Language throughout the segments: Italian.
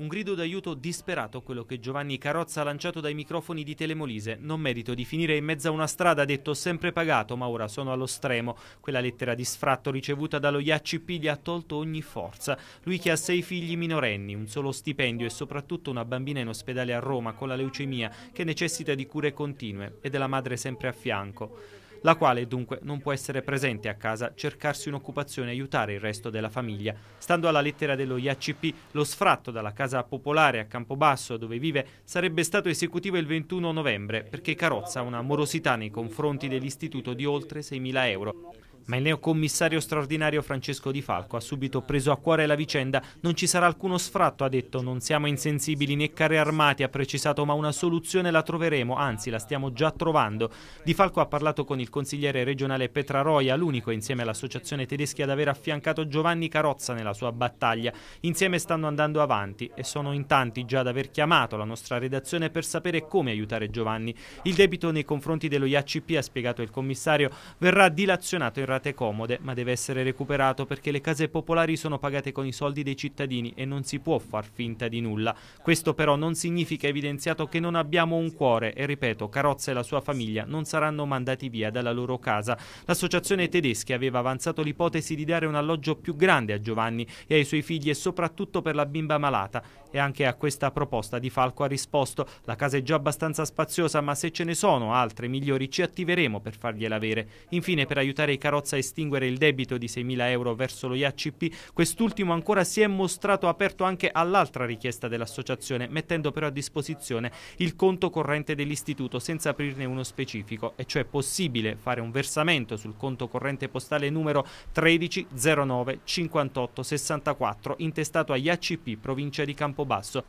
Un grido d'aiuto disperato, quello che Giovanni Carozza ha lanciato dai microfoni di Telemolise. Non merito di finire in mezzo a una strada, detto sempre pagato, ma ora sono allo stremo. Quella lettera di sfratto ricevuta dallo IACP gli ha tolto ogni forza. Lui che ha sei figli minorenni, un solo stipendio e soprattutto una bambina in ospedale a Roma con la leucemia che necessita di cure continue e della madre sempre a fianco la quale dunque non può essere presente a casa, cercarsi un'occupazione e aiutare il resto della famiglia. Stando alla lettera dello IACP, lo sfratto dalla casa popolare a Campobasso, dove vive, sarebbe stato esecutivo il 21 novembre, perché Carozza ha una morosità nei confronti dell'istituto di oltre 6.000 euro. Ma il neocommissario straordinario Francesco Di Falco ha subito preso a cuore la vicenda. Non ci sarà alcuno sfratto, ha detto. Non siamo insensibili né carri armati, ha precisato, ma una soluzione la troveremo, anzi la stiamo già trovando. Di Falco ha parlato con il consigliere regionale Petra Roia, l'unico insieme all'associazione tedesca ad aver affiancato Giovanni Carozza nella sua battaglia. Insieme stanno andando avanti e sono in tanti già ad aver chiamato la nostra redazione per sapere come aiutare Giovanni. Il debito nei confronti dello IACP, ha spiegato il commissario, verrà dilazionato in rate comode, ma deve essere recuperato perché le case popolari sono pagate con i soldi dei cittadini e non si può far finta di nulla. Questo però non significa evidenziato che non abbiamo un cuore e ripeto, Carrozza e la sua famiglia non saranno mandati via dalla loro casa. L'associazione tedesca aveva avanzato l'ipotesi di dare un alloggio più grande a Giovanni e ai suoi figli e soprattutto per la bimba malata e anche a questa proposta Di Falco ha risposto la casa è già abbastanza spaziosa ma se ce ne sono altre migliori ci attiveremo per fargliela avere. Infine per aiutare i carrozzi Carrozza estinguere il debito di 6.000 euro verso lo IACP, quest'ultimo ancora si è mostrato aperto anche all'altra richiesta dell'associazione, mettendo però a disposizione il conto corrente dell'istituto senza aprirne uno specifico, e cioè possibile fare un versamento sul conto corrente postale numero 1309 58 64 intestato agli ACP provincia di Campobasso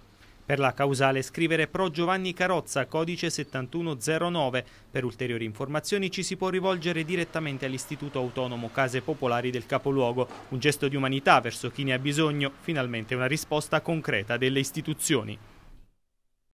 per la causale scrivere Pro Giovanni Carozza, codice 7109. Per ulteriori informazioni ci si può rivolgere direttamente all'Istituto Autonomo Case Popolari del Capoluogo. Un gesto di umanità verso chi ne ha bisogno, finalmente una risposta concreta delle istituzioni.